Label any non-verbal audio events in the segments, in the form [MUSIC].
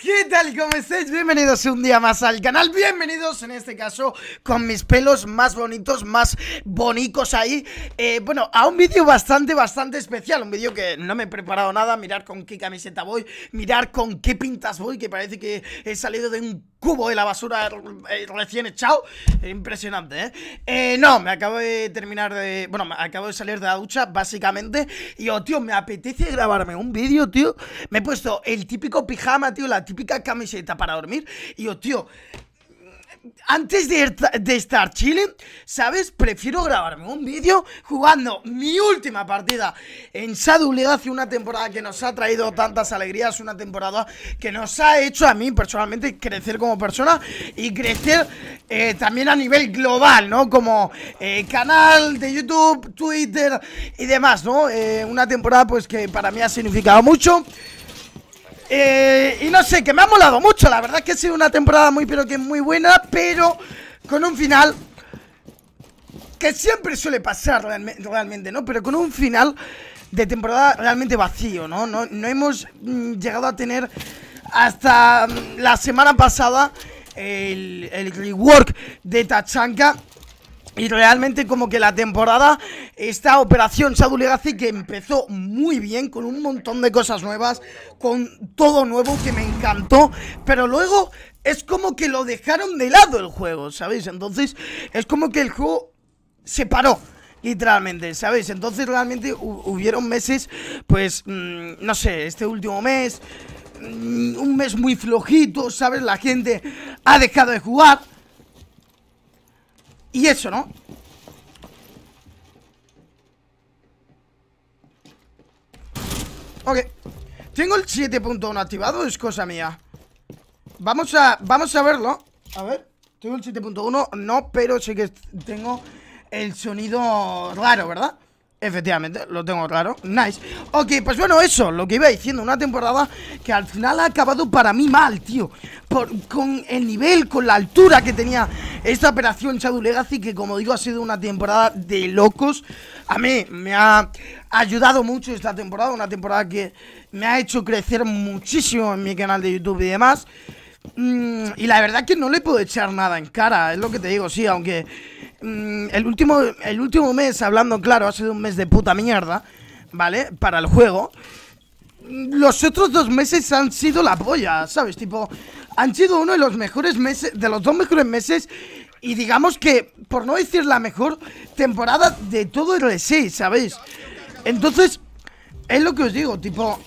¿Qué tal? ¿Cómo estáis? Bienvenidos un día más al canal Bienvenidos en este caso con mis pelos más bonitos, más bonicos ahí eh, Bueno, a un vídeo bastante, bastante especial Un vídeo que no me he preparado nada Mirar con qué camiseta voy Mirar con qué pintas voy Que parece que he salido de un cubo de la basura eh, recién echado. Impresionante, ¿eh? ¿eh? No, me acabo de terminar de... Bueno, me acabo de salir de la ducha, básicamente. Y, yo tío, me apetece grabarme un vídeo, tío. Me he puesto el típico pijama, tío, la típica camiseta para dormir. Y, yo tío, antes de, estar chile, ¿sabes? Prefiero grabarme un vídeo jugando mi última partida en Shadow hace una temporada que nos ha traído tantas alegrías, una temporada que nos ha hecho a mí personalmente crecer como persona y crecer eh, también a nivel global, ¿no? Como eh, canal de YouTube, Twitter y demás, ¿no? Eh, una temporada pues que para mí ha significado mucho. Eh, y no sé, que me ha molado mucho. La verdad es que ha sido una temporada muy, pero que es muy buena, pero con un final que siempre suele pasar realmente, ¿no? Pero con un final de temporada realmente vacío, ¿no? No, no hemos mm, llegado a tener hasta mm, la semana pasada el, el rework de Tachanka y realmente como que la temporada, esta operación Shadow Legacy que empezó muy bien, con un montón de cosas nuevas, con todo nuevo que me encantó, pero luego es como que lo dejaron de lado el juego, ¿sabéis? Entonces es como que el juego se paró. Literalmente, ¿sabéis? Entonces realmente hubieron meses, pues, mm, no sé, este último mes, mm, un mes muy flojito, ¿sabes? La gente ha dejado de jugar. Y eso, ¿no? Ok Tengo el 7.1 activado, es cosa mía Vamos a, vamos a verlo A ver, tengo el 7.1 No, pero sí que tengo el sonido raro, ¿verdad? Efectivamente, lo tengo claro. Nice. Ok, pues bueno, eso, lo que iba diciendo, una temporada que al final ha acabado para mí mal, tío. Por, con el nivel, con la altura que tenía esta operación Shadow Legacy, que como digo, ha sido una temporada de locos. A mí me ha ayudado mucho esta temporada, una temporada que me ha hecho crecer muchísimo en mi canal de YouTube y demás. Mm, y la verdad que no le puedo echar nada en cara, es lo que te digo, sí, aunque... Mm, el, último, el último mes, hablando claro, ha sido un mes de puta mierda, ¿vale? Para el juego. Los otros dos meses han sido la polla, ¿sabes? Tipo, han sido uno de los mejores meses, de los dos mejores meses y digamos que, por no decir la mejor temporada de todo el 6 e ¿sabéis? Entonces, es lo que os digo, tipo,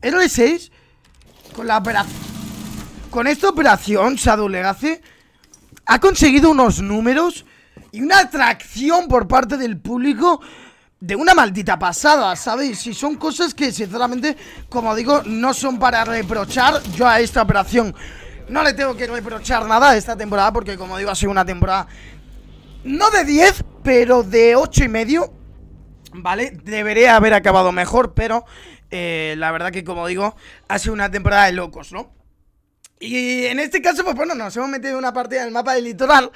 r 6 e con la operación. Con esta operación, Shadow Legacy ha conseguido unos números y una atracción por parte del público de una maldita pasada, ¿sabéis? Y son cosas que, sinceramente, como digo, no son para reprochar yo a esta operación. No le tengo que reprochar nada a esta temporada porque, como digo, ha sido una temporada no de 10, pero de 8 y medio, ¿vale? Debería haber acabado mejor, pero eh, la verdad que, como digo, ha sido una temporada de locos, ¿no? Y en este caso, pues bueno, nos hemos metido en una partida en el mapa del litoral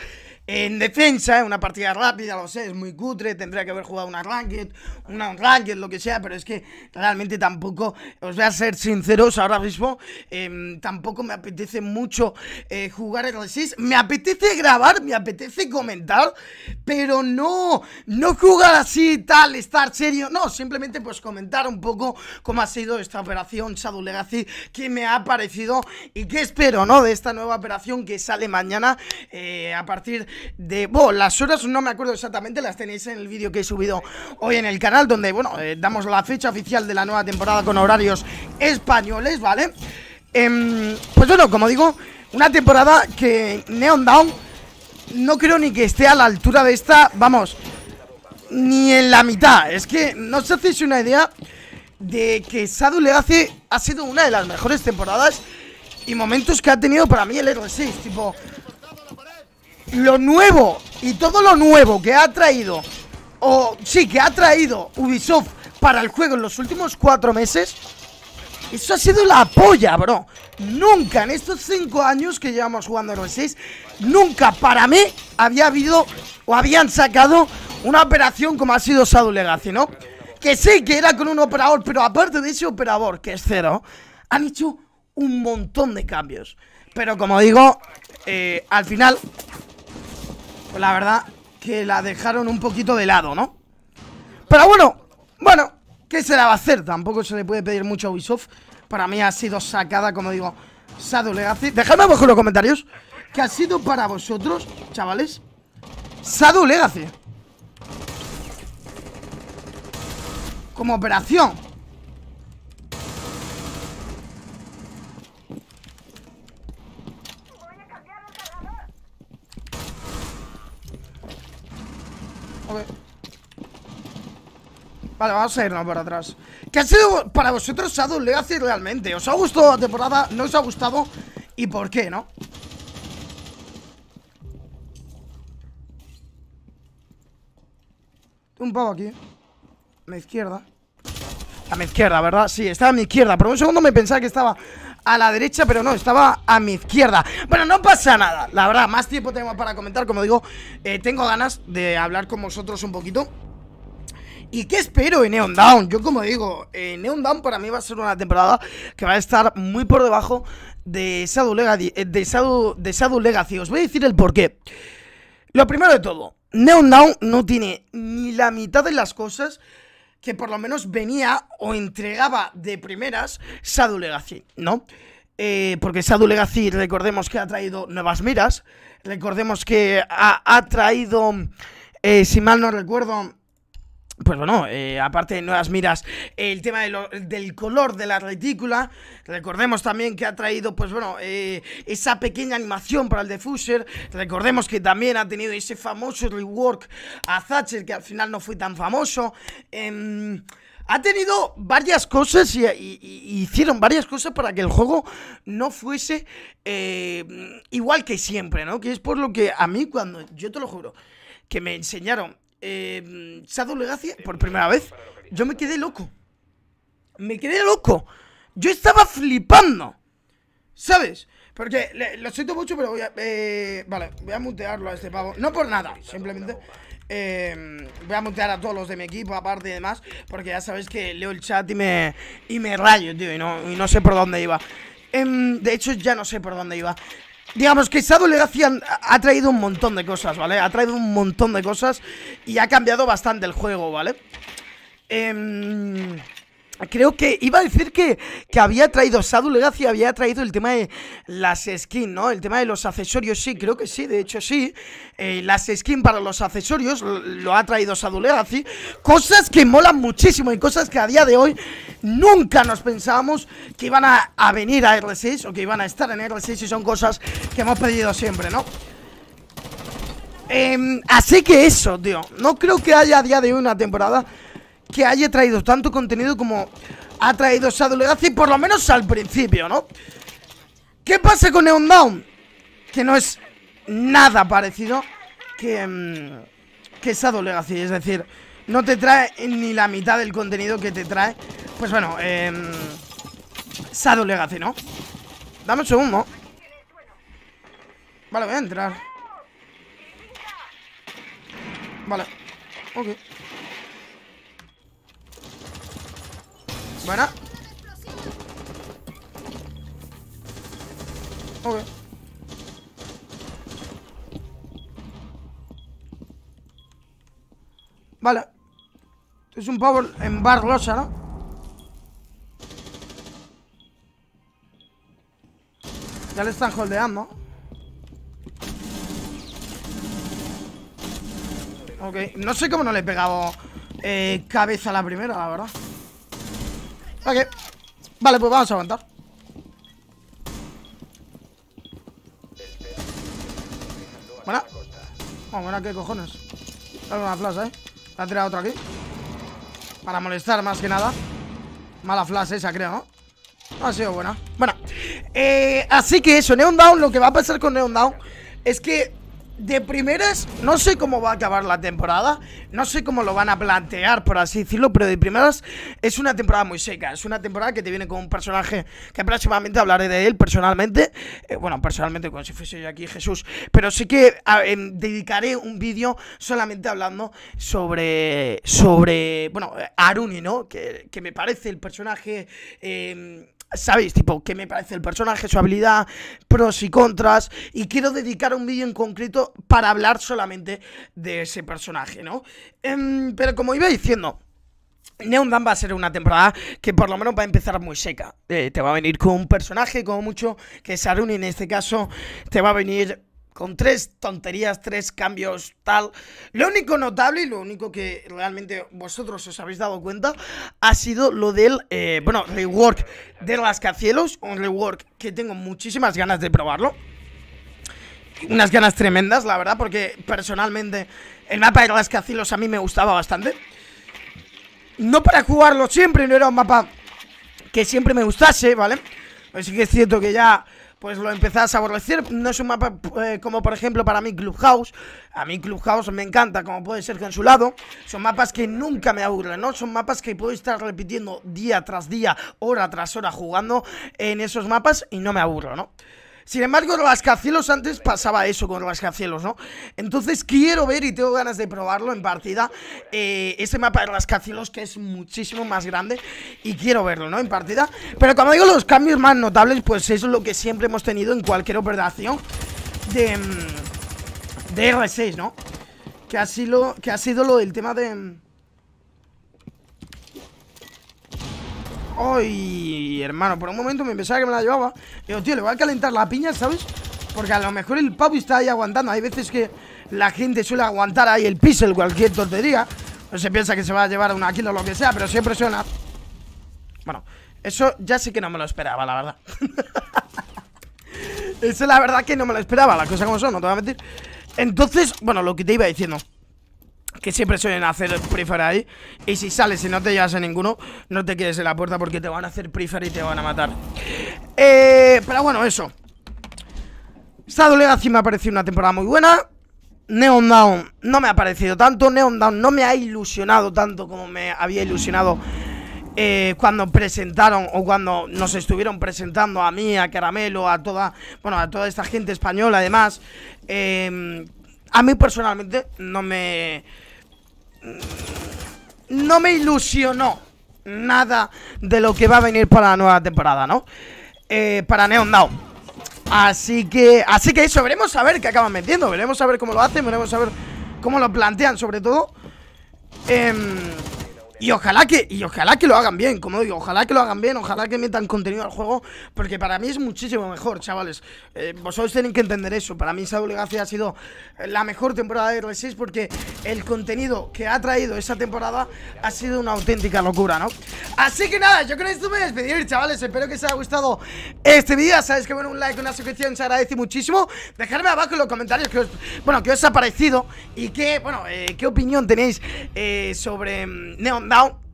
en defensa, una partida rápida, lo sé, es muy cutre, tendría que haber jugado una ranked, una ranked, lo que sea, pero es que realmente tampoco, os voy a ser sinceros ahora mismo, em, tampoco me apetece mucho eh, jugar el Resist me apetece grabar, me apetece comentar, pero no, no jugar así, tal, estar serio, no, simplemente pues comentar un poco cómo ha sido esta operación Shadow Legacy, qué me ha parecido y qué espero, ¿no? De esta nueva operación que sale mañana eh, a partir de Las horas no me acuerdo exactamente, las tenéis en el vídeo que he subido hoy en el canal, donde, bueno, eh, damos la fecha oficial de la nueva temporada con horarios españoles, ¿vale? Em, pues bueno, como digo, una temporada que Neon Down no creo ni que esté a la altura de esta, vamos, ni en la mitad. Es que no os hacéis una idea de que Sadu le hace ha sido una de las mejores temporadas y momentos que ha tenido para mí el R6. Tipo, lo nuevo y todo lo nuevo que ha traído, o sí, que ha traído Ubisoft para el juego en los últimos cuatro meses, eso ha sido la polla, bro. Nunca en estos cinco años que llevamos jugando a 6, nunca para mí había habido o habían sacado una operación como ha sido Shadow Legacy, ¿no? Que sí, que era con un operador, pero aparte de ese operador, que es cero, han hecho un montón de cambios. Pero como digo, eh, al final pues la verdad que la dejaron un poquito de lado, ¿no? Pero bueno, bueno, ¿qué se la va a hacer? Tampoco se le puede pedir mucho a Ubisoft. Para mí ha sido sacada, como digo, Shadow Legacy. Dejadme abajo en los comentarios que ha sido para vosotros, chavales, Shadow Legacy. Como operación. Vale, vamos a irnos para atrás. ¿Qué ha sido para vosotros Shadow Legacy realmente? ¿Os ha gustado la temporada? ¿No os ha gustado? ¿Y por qué, no? Un pavo aquí A mi izquierda A mi izquierda, ¿verdad? Sí, estaba a mi izquierda Por un segundo me pensaba que estaba a la derecha Pero no, estaba a mi izquierda Bueno, no pasa nada La verdad, más tiempo tengo para comentar Como digo, eh, tengo ganas de hablar con vosotros un poquito ¿Y qué espero en Neon Down? Yo como digo, eh, Neon Down para mí va a ser una temporada que va a estar muy por debajo de Shadow Legacy. Eh, de Os voy a decir el porqué. Lo primero de todo, Neon Down no tiene ni la mitad de las cosas que por lo menos venía o entregaba de primeras Shadow Legacy, ¿no? Eh, porque Shadow Legacy, recordemos que ha traído nuevas miras, recordemos que ha, traído, si mal no recuerdo, pues bueno, eh, aparte de nuevas miras, el tema del color de la retícula, recordemos también que ha traído, pues bueno, eh, esa pequeña animación para el defuser recordemos que también ha tenido ese famoso rework a Thatcher, que al final no fue tan famoso, em, ha tenido varias cosas y, hicieron varias cosas para que el juego no fuese eh, igual que siempre, ¿no? Que es por lo que a mí cuando, yo te lo juro, que me enseñaron eh, em, Shadow Legacy por primera vez, yo me quedé loco. Me quedé loco. Yo estaba flipando. ¿Sabes? Porque lo siento mucho, pero voy a. Eh, vale, voy a mutearlo a este pavo. No por nada, simplemente. Eh, voy a mutear a todos los de mi equipo, aparte y demás. Porque ya sabéis que leo el chat y me, y me rayo, tío. Y no, y no sé por dónde iba. Em, de hecho, ya no sé por dónde iba. Digamos que Shadow Legacy ha traído un montón de cosas, ¿vale? Ha traído un montón de cosas y ha cambiado bastante el juego, ¿vale? Eh, Creo que iba a decir que, había traído Sadu Legacy, había traído el tema de las skins, ¿no? El tema de los accesorios, sí, creo que sí, de hecho sí. Eh, las skins para los accesorios lo, ha traído Sadu Legacy. Cosas que molan muchísimo y cosas que a día de hoy nunca nos pensábamos que iban a, venir a R6 o que iban a estar en R6 y son cosas que hemos pedido siempre, ¿no? Em, así que eso, tío. No creo que haya a día de hoy una temporada que haya traído tanto contenido como ha traído Shadow Legacy, por lo menos al principio, ¿no? ¿Qué pasa con Neon Down? Que no es nada parecido que, mm, que Shadow Legacy, es decir, no te trae ni la mitad del contenido que te trae, pues bueno, em, Shadow Legacy, ¿no? Dame un segundo. Vale, voy a entrar. Vale. Ok. Bueno. Ok. Vale. Es un power en barrosa, ¿no? Ya le están holdeando. Ok, no sé cómo no le he pegado eh, cabeza a la primera, la verdad. Ok. Vale, pues vamos a aguantar. Buena. buena, qué cojones. Dale una flash, eh. La otra aquí. Para molestar más que nada. Mala flash esa, creo, ¿no? ha sido buena. Bueno, eh, así que eso, Neon Down, lo que va a pasar con Neon Down es que de primeras, no sé cómo va a acabar la temporada, no sé cómo lo van a plantear, por así decirlo, pero de primeras es una temporada muy seca, es una temporada que te viene con un personaje que próximamente hablaré de él personalmente, eh, bueno, personalmente como si fuese yo aquí Jesús, pero sí que em, dedicaré un vídeo solamente hablando sobre, sobre, bueno, eh, Aruni, ¿no? Que, que me parece el personaje... Eh, ¿Sabéis? Tipo, qué me parece el personaje, su habilidad, pros y contras. Y quiero dedicar un vídeo en concreto para hablar solamente de ese personaje, ¿no? Em, pero como iba diciendo, Neon Dan va a ser una temporada que por lo menos va a empezar muy seca. Eh, te va a venir con un personaje, como mucho, que es Arun, en este caso te va a venir con tres tonterías, tres cambios, tal. Lo único notable y lo único que realmente vosotros os habéis dado cuenta ha sido lo del, eh, bueno, rework de Cacielos un rework que tengo muchísimas ganas de probarlo. Unas ganas tremendas, la verdad, porque personalmente el mapa de Las Cacielos a mí me gustaba bastante. No para jugarlo siempre, no era un mapa que siempre me gustase, ¿vale? Así pues que es cierto que ya pues lo empezás a aborrecer. No es un mapa eh, como, por ejemplo, para mí Clubhouse. A mí Clubhouse me encanta, como puede ser su lado Son mapas que nunca me aburren, ¿no? Son mapas que puedo estar repitiendo día tras día, hora tras hora, jugando en esos mapas y no me aburro, ¿no? Sin embargo, Rascacielos antes pasaba eso con Rascacielos, ¿no? Entonces quiero ver y tengo ganas de probarlo en partida eh, ese mapa de Rascacielos que es muchísimo más grande y quiero verlo, ¿no? En partida. Pero cuando digo, los cambios más notables pues es lo que siempre hemos tenido en cualquier operación de, mm, de R6, ¿no? Que ha, sido, que ha sido lo del tema de... Mm, ¡Ay, hermano! Por un momento me pensaba que me la llevaba. Digo, tío, le voy a calentar la piña, ¿sabes? Porque a lo mejor el papi está ahí aguantando. Hay veces que la gente suele aguantar ahí el piso, cualquier tontería. No se piensa que se va a llevar una kilo o lo que sea, pero siempre suena. Bueno, eso ya sé que no me lo esperaba, la verdad. [LAUGHS] eso la verdad que no me lo esperaba, las cosas como son, no te voy a mentir. Entonces, bueno, lo que te iba diciendo que siempre suelen hacer prefer ahí. Y si sales y no te llevas a ninguno, no te quedes en la puerta porque te van a hacer prefer y te van a matar. Eh, pero bueno, eso. Shadow así me ha parecido una temporada muy buena. Neon Down no me ha parecido tanto. Neon Down no me ha ilusionado tanto como me había ilusionado eh, cuando presentaron o cuando nos estuvieron presentando a mí, a Caramelo, a toda, bueno, a toda esta gente española además. Eh, a mí personalmente no me no me ilusionó nada de lo que va a venir para la nueva temporada, ¿no? Eh, para Neon Down. Así que, así que eso, veremos a ver qué acaban metiendo, veremos a ver cómo lo hacen, veremos a ver cómo lo plantean, sobre todo. Eh, y ojalá que, y ojalá que lo hagan bien, como digo, ojalá que lo hagan bien, ojalá que metan contenido al juego, porque para mí es muchísimo mejor, chavales. Eh, vosotros tenéis que entender eso. Para mí Legacy ha sido la mejor temporada de R6 porque el contenido que ha traído esa temporada ha sido una auténtica locura, ¿no? Así que nada, yo con esto me voy despedir, chavales. Espero que os haya gustado este vídeo. Sabéis que bueno, un like, una suscripción se agradece muchísimo. Dejadme abajo en los comentarios que os, bueno, que os ha parecido y que, bueno, eh, qué opinión tenéis eh, sobre mm,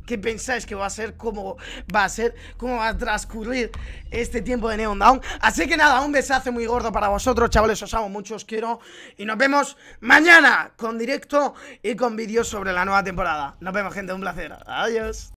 ¿Qué pensáis que va a ser? ¿Cómo va a ser? ¿Cómo va a transcurrir este tiempo de Neon Down? Así que nada, un besazo muy gordo para vosotros, chavales. Os amo mucho, os quiero. Y nos vemos mañana con directo y con vídeos sobre la nueva temporada. Nos vemos, gente. Un placer. Adiós.